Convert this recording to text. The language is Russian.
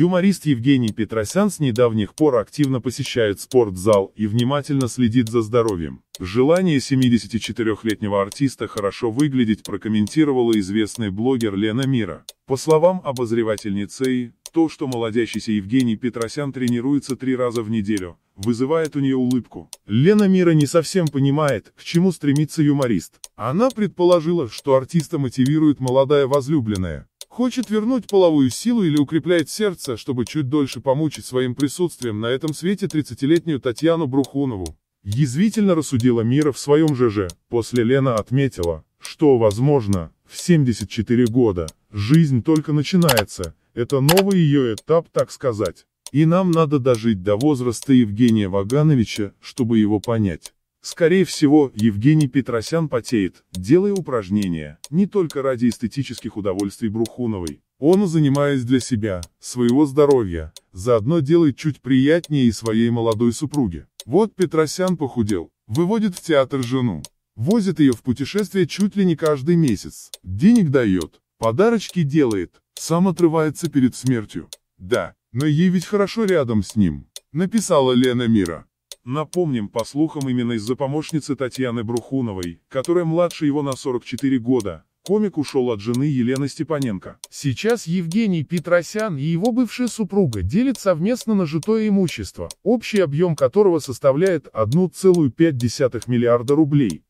Юморист Евгений Петросян с недавних пор активно посещает спортзал и внимательно следит за здоровьем. Желание 74-летнего артиста хорошо выглядеть прокомментировала известный блогер Лена Мира. По словам обозревательницы то, что молодящийся Евгений Петросян тренируется три раза в неделю, вызывает у нее улыбку. Лена Мира не совсем понимает, к чему стремится юморист. Она предположила, что артиста мотивирует молодая возлюбленная, Хочет вернуть половую силу или укреплять сердце, чтобы чуть дольше помучить своим присутствием на этом свете 30-летнюю Татьяну Брухунову. Язвительно рассудила Мира в своем ЖЖ, после Лена отметила, что, возможно, в 74 года, жизнь только начинается, это новый ее этап, так сказать. И нам надо дожить до возраста Евгения Вагановича, чтобы его понять. Скорее всего, Евгений Петросян потеет, делая упражнения, не только ради эстетических удовольствий Брухуновой. Он, занимаясь для себя, своего здоровья, заодно делает чуть приятнее и своей молодой супруге. Вот Петросян похудел, выводит в театр жену, возит ее в путешествие чуть ли не каждый месяц, денег дает, подарочки делает, сам отрывается перед смертью. Да, но ей ведь хорошо рядом с ним, написала Лена Мира. Напомним, по слухам именно из-за помощницы Татьяны Брухуновой, которая младше его на 44 года, комик ушел от жены Елены Степаненко. Сейчас Евгений Петросян и его бывшая супруга делят совместно нажитое имущество, общий объем которого составляет 1,5 миллиарда рублей.